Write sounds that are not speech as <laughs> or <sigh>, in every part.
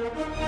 Thank you.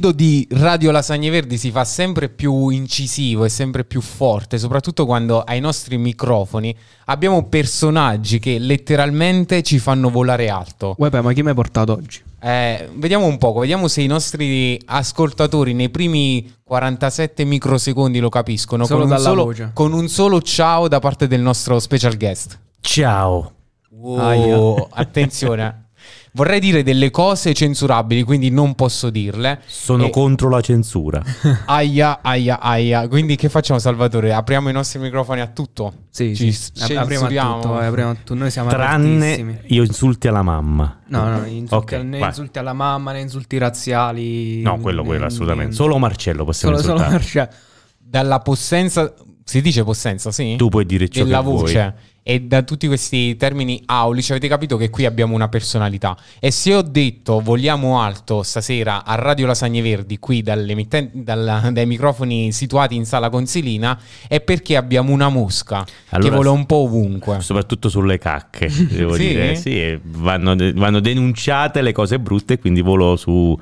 sito di Radio Lasagne Verdi si fa sempre più incisivo e sempre più forte, soprattutto quando ai nostri microfoni abbiamo personaggi che letteralmente ci fanno volare alto. Uè, beh, ma chi mi hai portato oggi? Eh, vediamo un poco, vediamo se i nostri ascoltatori nei primi 47 microsecondi lo capiscono. Solo con, un solo, con un solo ciao da parte del nostro special guest. Ciao. Wow, attenzione. <laughs> vorrei dire delle cose censurabili, quindi non posso dirle. Sono e... contro la censura. <laughs> aia, aia, aia. Quindi che facciamo Salvatore? Apriamo i nostri microfoni a tutto? Sì, Ci sì. apriamo a tutto, eh, apriamo a tutto. Noi siamo Tranne io insulti alla mamma. No, no, insulti, okay, né vai. insulti alla mamma, né insulti razziali. No, quello, quello, assolutamente. Solo Marcello possiamo solo, insultare. Solo Marcello. Dalla possenza si dice possenza, sì? Tu puoi dire ciò Della voce. Vuoi. E da tutti questi termini aulici avete capito che qui abbiamo una personalità. E se ho detto vogliamo alto stasera a Radio Lasagne Verdi, qui dal, dai microfoni situati in sala consilina, è perché abbiamo una mosca allora, che vola un po' ovunque. Soprattutto sulle cacche, <laughs> devo sì? dire. Sì, vanno, vanno, denunciate le cose brutte, quindi volo su...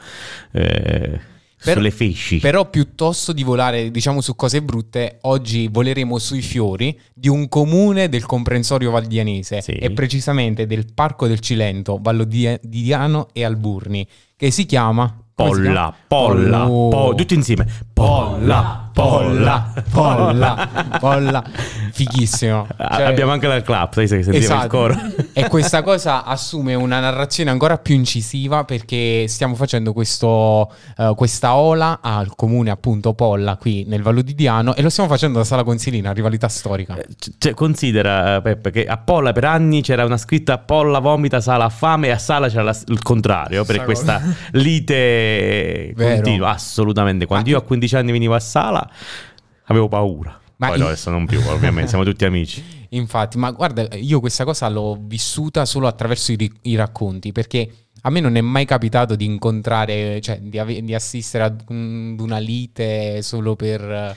Eh per, sulle fesci. Però piuttosto di volare, diciamo, su cose brutte, oggi voleremo sui fiori di un comune del comprensorio valdianese sì. e precisamente del Parco del Cilento, Vallo di, Diano e Alburni, che si chiama Polla, si polla, oh. po- tutti insieme. Polla, Polla, polla, polla, fighissimo. Cioè, Abbiamo anche la clap, sai se sentiamo esatto. il coro. e questa cosa assume una narrazione ancora più incisiva perché stiamo facendo questo, uh, questa ola al comune appunto Polla qui nel Vallo di Diano e lo stiamo facendo da Sala Consilina, rivalità storica. Eh, cioè, considera eh, Peppe che a Polla per anni c'era una scritta Polla vomita, Sala a fame e a Sala c'era la, il contrario per Sa questa lite Vero. continua, assolutamente. Quando ah, io a 15 anni venivo a Sala avevo paura. Ma Poi in... adesso non più, ovviamente, siamo tutti amici. <laughs> Infatti, ma guarda, io questa cosa l'ho vissuta solo attraverso i, ri- i racconti, perché a me non è mai capitato di incontrare, cioè di, ave- di assistere ad una lite solo per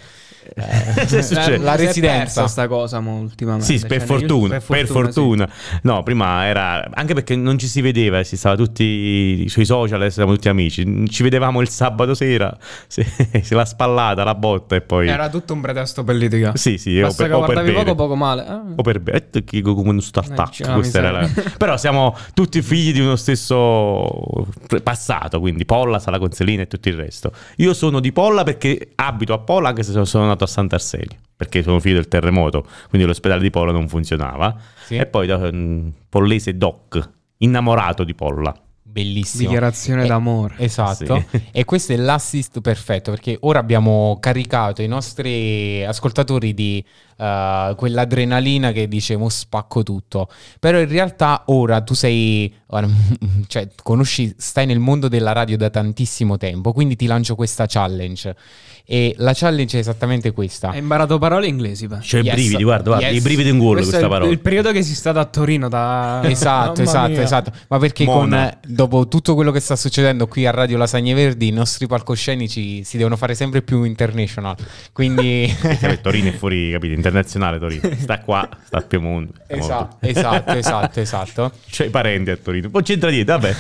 eh, la, residenza sta cosa ultimamente. Sì, cioè, per, cioè, fortuna, per, fortuna, per fortuna. Sì. No, prima era anche perché non ci si vedeva, si stava tutti sui social, siamo tutti amici. Ci vedevamo il sabato sera, <laughs> se, se la spallata, la botta e poi Era tutto un pretesto per litigare. Sì, sì, o per, o per bere. poco poco male. Ah. O per bere, eh, che come un startup, eh, diciamo, la... <laughs> Però siamo tutti figli di uno stesso passato, quindi Polla, Sala Conselina e tutto il resto. Io sono di Polla perché abito a Polla anche se sono andato a Sant'Arsenio perché sono figlio del terremoto, quindi l'ospedale di Polla non funzionava. Sì. E poi um, Pollese Doc, innamorato di Polla. Bellissimo. Dichiarazione e, eh, d'amore. Esatto. Sì. <laughs> E questo è l'assist perfetto perché ora abbiamo caricato i nostri ascoltatori di uh, quell'adrenalina che dicevo spacco tutto. Però in realtà ora tu sei, <laughs> cioè conosci, stai nel mondo della radio da tantissimo tempo, quindi ti lancio questa challenge. E la challenge è esattamente questa. Hai imparato parole inglesi, beh. Cioè yes. i brividi, guarda, guarda yes. i brividi in cuore questa parola. Il, il periodo che si sta da Torino da <laughs> Esatto, esatto, mia. esatto. Ma perché con dopo tutto quello che sta succedendo qui a Radio Lasagne Verdi, i nostri palcoscenici si devono fare sempre più international. Quindi <laughs> Torino è fuori, capite, internazionale Torino, sta qua, sta a Piemonte. <laughs> Esatto, esatto, esatto, esatto. C'è i parenti a Torino, non c'entra niente, vabbè.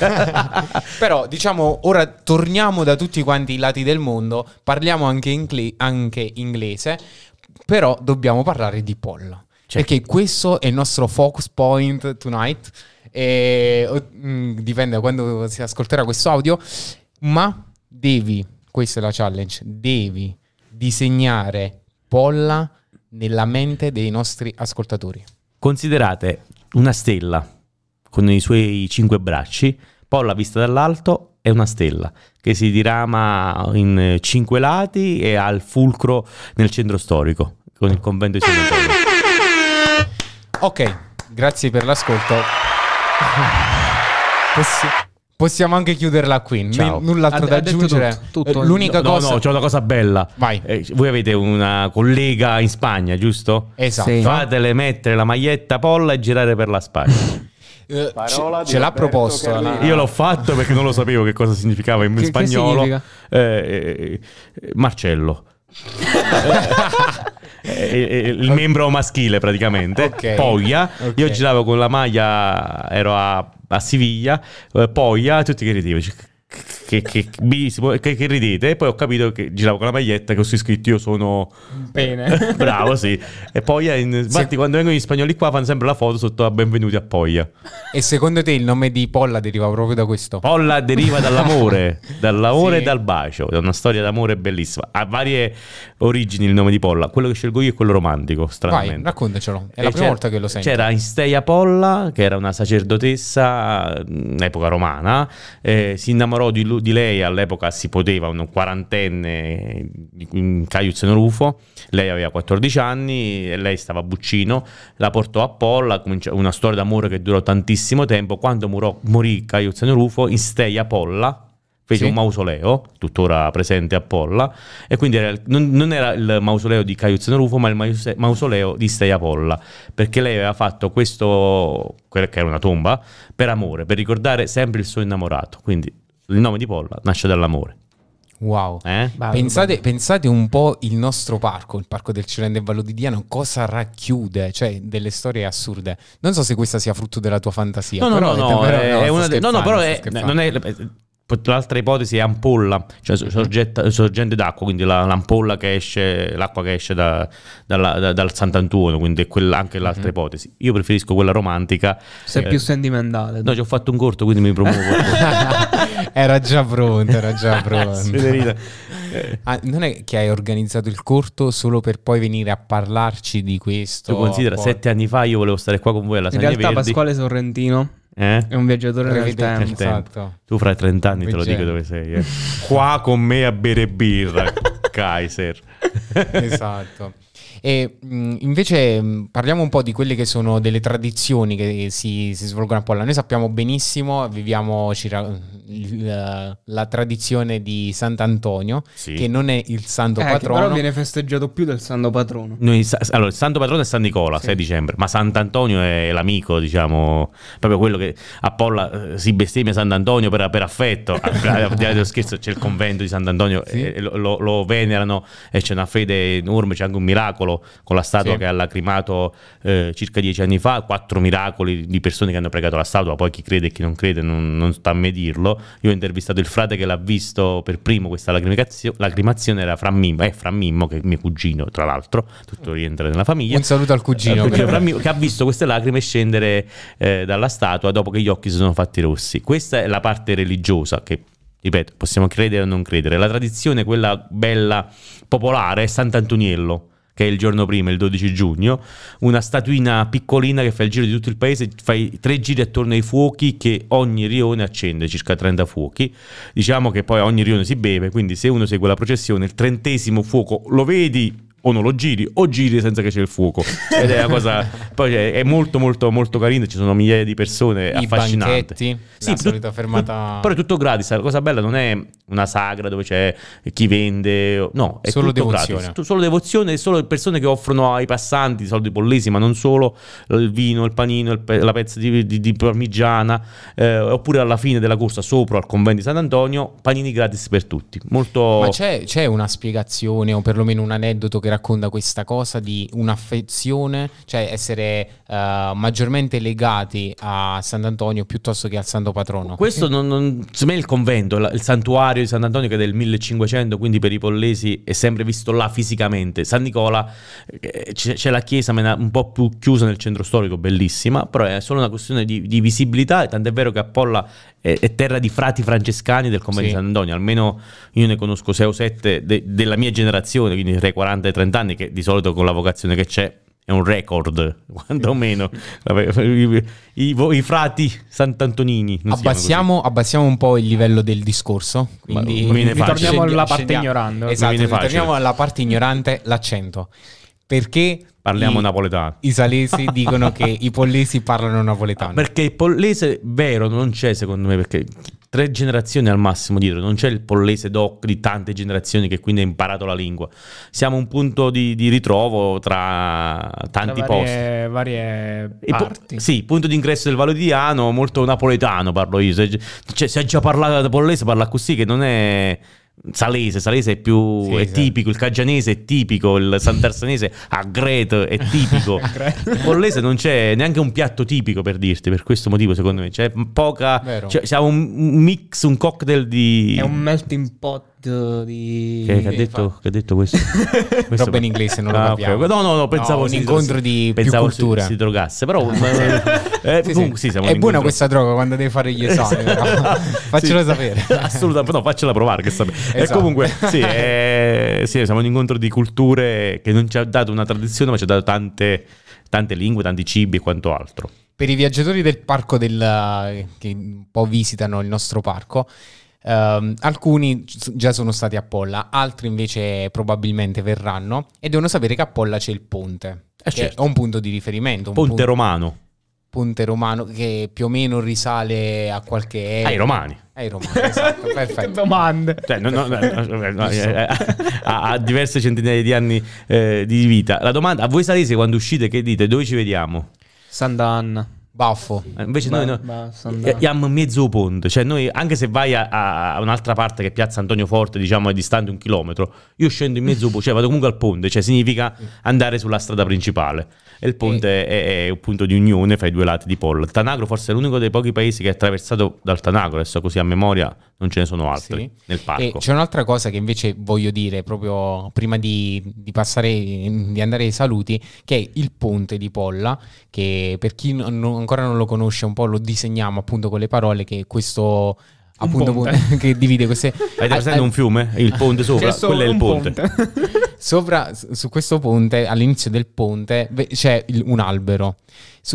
<laughs> Però diciamo, ora torniamo da tutti quanti i lati del mondo, parliamo anche, ingle- anche inglese, però dobbiamo parlare di pollo. Certo. Perché questo è il nostro focus point tonight. E, mh, mm, dipende da quando si ascolterà questo audio. Ma devi, questa è la challenge, devi disegnare polla nella mente dei nostri ascoltatori? Considerate una stella con i suoi cinque bracci, poi la vista dall'alto è una stella che si dirama in cinque lati e ha il fulcro nel centro storico, con il convento di San Antonio. Ok, grazie per l'ascolto. Possi- <laughs> Possiamo anche chiuderla qui. Ciao. Null'altro ha, da ha aggiungere. Tutto, tutto. Eh, l'unica no, cosa. No, no, c'è una cosa bella. Vai. Eh, voi avete una collega in Spagna, giusto? Esatto. Sì. Fatele mettere la maglietta polla e girare per la Spagna. eh, ce l'ha proposto. Eh. Carlino. Io l'ho fatto perché non lo sapevo che cosa significava in che, spagnolo. Che significa? Eh, eh Marcello. <laughs> il membro maschile praticamente, okay. Poglia. Okay. Io giravo con la maglia, ero a a Siviglia, eh, Poglia, tutti che ridici che, che, che, che, ridete e poi ho capito che giravo con la maglietta che ho scritto io sono bene <laughs> bravo sì e poi eh, in... infatti quando vengono gli spagnoli qua fanno sempre la foto sotto a benvenuti a Poglia e secondo te il nome di Polla deriva proprio da questo? Polla deriva dall'amore <laughs> dall'amore sì. e dal bacio è una storia d'amore bellissima ha varie origini il nome di Polla quello che scelgo io è quello romantico stranamente vai raccontacelo è e la prima volta che lo sento c'era Insteia Polla che era una sacerdotessa in mm, epoca romana eh, si innamorò parò di, lui, di lei, all'epoca si poteva, un quarantenne, in Caius Norufo, lei aveva 14 anni, e lei stava a Buccino, la portò a Polla, una storia d'amore che durò tantissimo tempo, quando murò, morì Caius Norufo, in Steia Polla, fece sì. un mausoleo, tuttora presente a Polla, e quindi era non, non, era il mausoleo di Caiuzzo Rufo, ma il mausoleo di Steia Polla, perché lei aveva fatto questo, che era una tomba, per amore, per ricordare sempre il suo innamorato. Quindi il nome di Polla nasce dall'amore. Wow, eh? pensate, pensate, un po' il nostro parco, il parco del e Vallo di Diano, cosa racchiude, cioè delle storie assurde. Non so se questa sia frutto della tua fantasia. No, no, no, no, è una de- no, no, però è, non è, L'altra ipotesi è ampolla, cioè sorgetta, sorgente d'acqua, quindi la, l'ampolla che esce, l'acqua che esce da, dalla, da, dal Sant'Antuono, quindi è anche l'altra mm. ipotesi. Io preferisco quella romantica. Sei eh, più sentimentale. No, ci ho fatto un corto, quindi mi promuovo. <laughs> era già pronto, era già <laughs> pronto. Eh, ah, non è che hai organizzato il corto solo per poi venire a parlarci di questo. Tu considera, sette anni fa io volevo stare qua con voi alla San In realtà Verdi. Pasquale Sorrentino eh? È un viaggiatore nel tempo. Nel tempo. Tu fra 30 anni Vigente. te lo dico dove sei. Eh. <laughs> Qua con me a bere birra, <laughs> Kaiser. esatto. E invece parliamo un po' di quelle che sono delle tradizioni che si, si svolgono a Polla. Noi sappiamo benissimo, viviamo, ci, la, la tradizione di Sant'Antonio, sì. che non è il santo eh, patrono. Però viene festeggiato più del santo patrono. Noi, allora, il santo patrono è San Nicola, sì. 6 dicembre, ma Sant'Antonio è l'amico, diciamo, proprio quello che Appolla eh, si bestemmia Sant'Antonio per, per affetto. <laughs> scherzo, c'è il convento di Sant'Antonio, sì. Eh, lo, lo, venerano e c'è una fede enorme, c'è anche un miracolo con la statua che ha lacrimato eh, circa dieci anni fa, quattro miracoli di persone che hanno pregato la statua, poi chi crede e chi non crede non, non sta a me dirlo io ho intervistato il frate che l'ha visto per primo questa lacrimazione, era Fran Mimmo, eh, Fran Mimmo, che è mio cugino, tra l'altro, tutto rientra nella famiglia. Un saluto al cugino. Al eh, cugino Mimmo, che ha visto queste lacrime scendere eh, dalla statua dopo che gli occhi si sono fatti rossi. Questa è la parte religiosa che ripeto, possiamo credere o non credere. La tradizione, quella bella popolare, è Sant'Antoniello che è il giorno prima, il 12 giugno, una statuina piccolina che fa il giro di tutto il paese, fai tre giri attorno ai fuochi che ogni rione accende, circa 30 fuochi. Diciamo che poi ogni rione si beve, quindi se uno segue la processione, il trentesimo fuoco lo vedi, o non lo giri o giri senza che c'è il fuoco ed è una cosa poi cioè, è molto molto molto carino ci sono migliaia di persone I affascinante banchetti, sì, la solita fermata però è tutto gratis la cosa bella non è una sagra dove c'è chi vende no è solo devozione gratis. solo devozione solo persone che offrono ai passanti soldi bollesi ma non solo il vino il panino il pe la pezza di, di, di parmigiana eh, oppure alla fine della corsa sopra al convento di Sant'Antonio panini gratis per tutti molto ma c'è una spiegazione o perlomeno un aneddoto che racconta questa cosa di un'affezione, cioè essere uh, maggiormente legati a Sant'Antonio piuttosto che al Santo Patrono. Questo non, non, secondo me il convento, il santuario di Sant'Antonio che è del 1500, quindi per i pollesi è sempre visto là fisicamente. San Nicola eh, c'è la chiesa un po' più chiusa nel centro storico, bellissima, però è solo una questione di, di visibilità, tant'è vero che Appolla è, è, terra di frati francescani del convento sì. di Sant'Antonio, almeno io ne conosco 6 o 7 de, della mia generazione, quindi tra i 40 e i 30 anni, che di solito con la vocazione che c'è è un record, <laughs> quantomeno. I, i, I, frati Sant'Antonini. Abbassiamo, abbassiamo, un po' il livello del discorso. Quindi torniamo alla parte ignorante. Esatto, ritorniamo alla parte ignorante, l'accento. Perché parliamo i, napoletano? I salesi <laughs> dicono che i pollesi parlano napoletano. perché il pollese vero non c'è, secondo me, perché tre generazioni al massimo dietro, non c'è il pollese doc di tante generazioni che quindi ha imparato la lingua. Siamo un punto di, di ritrovo tra tanti tra varie, posti. Varie parti. Po- sì, punto di ingresso del valodiano, molto napoletano parlo io. Se, cioè, se ha già parlato da pollese parla così che non è... Salese, Salese è più sì, è esatto. tipico, il Caggianese è tipico, il Santarsanese a Greto è tipico. Il <laughs> Bollese non c'è neanche un piatto tipico per dirti, per questo motivo secondo me, c'è poca cioè, siamo un mix, un cocktail di È un melting pot di... Che, che, ha, detto, che ha, detto, questo? <laughs> questo Roba in inglese, non lo ah, capiamo. Okay. No, no, no, pensavo... No, un incontro si, di pensavo più cultura. Si, si drogasse, però... Ah, <laughs> eh, sì, boom, sì. Sì, è buona questa droga quando devi fare gli esami, <laughs> faccelo sapere. Assolutamente, no, faccela provare. Che sapere. Esatto. E comunque, eh, sì, siamo un incontro di culture che non ci ha dato una tradizione, ma ci ha dato tante, tante lingue, tanti cibi e quanto altro. Per i viaggiatori del parco del, che un po' visitano il nostro parco, Um, alcuni già sono stati a Polla, altri invece probabilmente verranno e devono sapere che a Polla c'è il ponte. Eh certo. È un punto di riferimento. ponte punto, romano. Ponte romano che più o meno risale a qualche... Ai romani. Ai romani, esatto, <laughs> perfetto. Domande. Cioè, no, no, no, eh, a, diverse centinaia di anni eh, di vita. La domanda, a voi sarese quando uscite che dite? Dove ci vediamo? Sant'Anna. Baffo. Eh, invece ba, noi, noi abbiamo mezzo ponte, cioè noi anche se vai a, a un'altra parte che piazza Antonio Forte, diciamo è distante un chilometro, io scendo in mezzo ponte, cioè vado comunque al ponte, cioè significa andare sulla strada principale. E il ponte e... è, è, un punto di unione fra i due lati di Pollo. Tanagro forse è l'unico dei pochi paesi che è attraversato dal Tanagro, adesso così a memoria non ce ne sono altri sì. nel parco. E c'è un'altra cosa che invece voglio dire proprio prima di, di, passare, di andare ai saluti, che è il ponte di Polla, che per chi non ancora non lo conosce, un po' lo disegniamo appunto con le parole che questo appunto ponte. <laughs> che divide queste avete presente un fiume il ponte sopra quello è il ponte, ponte. <laughs> sopra su questo ponte all'inizio del ponte c'è il, un albero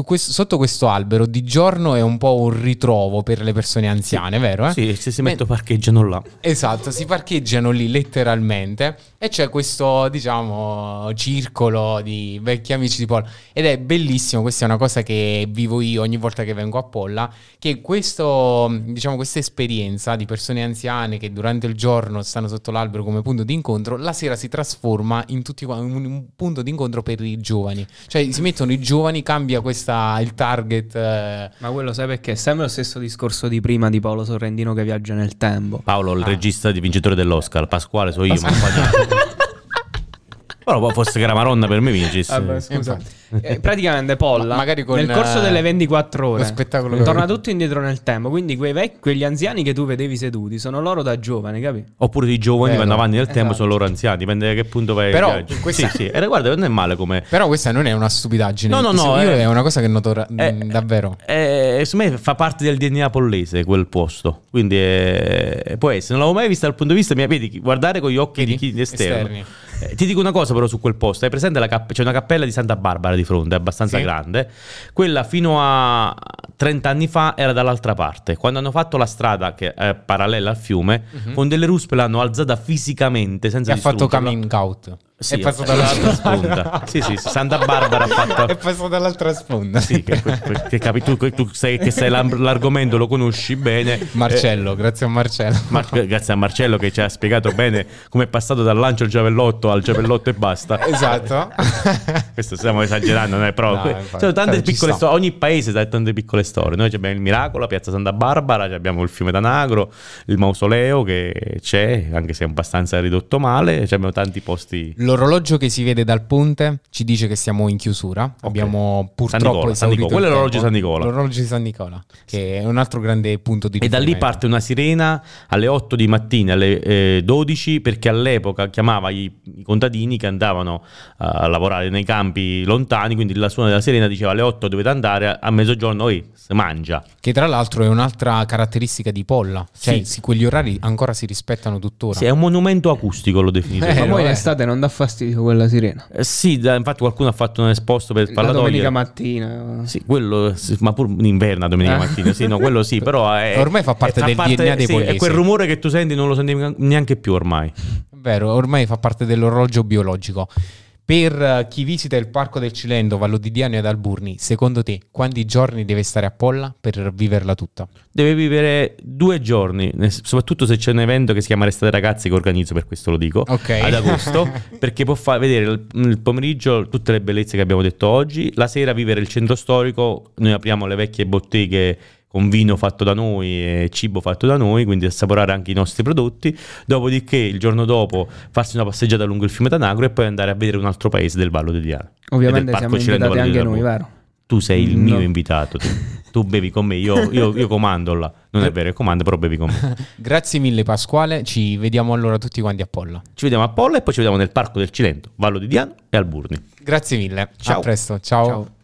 questo, sotto questo albero di giorno è un po' un ritrovo per le persone anziane, sì. vero? Eh? Sì, se si eh. metto parcheggiano là. Esatto, si parcheggiano lì letteralmente e c'è questo, diciamo, circolo di vecchi amici di Polla ed è bellissimo, questa è una cosa che vivo io ogni volta che vengo a Polla, che questo, diciamo, questa esperienza di persone anziane che durante il giorno stanno sotto l'albero come punto di incontro, la sera si trasforma in, tutti, in un punto di incontro per i giovani. Cioè si mettono i giovani, cambia questo sta il target. Eh. Ma quello sai perché? È sempre lo stesso discorso di prima di Paolo Sorrentino che viaggia nel tempo. Paolo, il ah. regista di vincitore dell'Oscar, Pasquale, so io. Pasquale. <laughs> Però forse che era Maronna per me vincesse. Vabbè, Eh, praticamente Polla, Ma nel corso eh, delle 24 ore, spettacolo torna che... tutto indietro nel tempo. Quindi quei vecchi, quegli anziani che tu vedevi seduti sono loro da giovani, capi? Oppure i giovani eh, vanno no. avanti nel tempo, esatto. sono loro anziani. Dipende da che punto vai. Però, questa... sì, sì. E guarda, non è male come. Però questa non è una stupidaggine. No, no, no. Io eh... è una cosa che noto eh, mm, davvero. Eh, eh, secondo me fa parte del DNA pollese quel posto. Quindi può essere. Non l'avevo mai vista dal punto di vista. mi vedi, guardare con gli occhi vedi? di chi esterno. Esterni. Eh, ti dico una cosa però su quel posto, hai presente la capp- c'è una cappella di Santa Barbara di fronte, è abbastanza sì. grande. Quella fino a 30 anni fa era dall'altra parte. Quando hanno fatto la strada che è parallela al fiume, uh-huh. con delle ruspe l'hanno alzata fisicamente senza e ha fatto coming out. Sì, è passato dall'altra sponda. <laughs> sì, sì, Santa Barbara ha <laughs> fatto. È passato dall'altra sponda. Sì, che, che, che tu, tu sei, che sei l'argomento, lo conosci bene. <laughs> Marcello, eh, grazie a Marcello. Mar- grazie a Marcello che ci ha spiegato bene come è passato dal lancio al giavellotto al giavellotto e basta. Esatto. Questo stiamo esagerando, non è proprio. No, infatti, tante piccole storie. Ogni paese ha tante piccole storie. Noi abbiamo il Miracolo, la piazza Santa Barbara, abbiamo il fiume d'Anagro, il mausoleo che c'è, anche se è abbastanza ridotto male. Abbiamo tanti posti L'orologio che si vede dal ponte ci dice che siamo in chiusura. Okay. Abbiamo purtroppo San Nicola, Quello è l'orologio di San Nicola. L'orologio di San Nicola, che è un altro grande punto di vista. E da lì parte una sirena alle 8 di mattina, alle eh, 12, perché all'epoca chiamava i, i contadini che andavano a lavorare nei campi lontani, quindi la suona della sirena diceva alle 8 dovete andare, a mezzogiorno oi, si mangia. Che tra l'altro è un'altra caratteristica di Polla, cioè sì. quegli orari ancora si rispettano tuttora. Sì, è un monumento acustico lo definite. Eh, ma poi l'estate non dà fastidio quella sirena. Eh sì, da, infatti qualcuno ha fatto un esposto per il parlatoio. La domenica mattina. Sì, quello, ma pur in inverno domenica ah. mattina, sì, no, quello sì, però è, <laughs> Ormai fa parte del parte, DNA dei sì, È quel rumore che tu senti non lo senti neanche più ormai. Vero, ormai fa parte dell'orologio biologico. Per eh, chi visita il parco del Cilento, Vallo di Diano e Alburni, secondo te quanti giorni deve stare a Polla per viverla tutta? Deve vivere due giorni, soprattutto se c'è un evento che si chiama Restate Ragazzi che organizzo, per questo lo dico, okay. ad agosto, <laughs> perché può far vedere il pomeriggio tutte le bellezze che abbiamo detto oggi, la sera vivere il centro storico, noi apriamo le vecchie botteghe con vino fatto da noi e cibo fatto da noi, quindi assaporare anche i nostri prodotti, dopodiché il giorno dopo farsi una passeggiata lungo il fiume Tanagro e poi andare a vedere un altro paese del Vallo di Diana. Ovviamente siamo invitati anche noi, vero? Tu sei il no. mio invitato, tu. <laughs> tu. bevi con me, io, io, io comando là, non è vero, comando però bevi con me. <laughs> Grazie mille Pasquale, ci vediamo allora tutti quanti a Polla. Ci vediamo a Polla e poi ci vediamo nel Parco del Cilento, Vallo di Diano e Alburni. Grazie mille, ciao. a presto, ciao. ciao.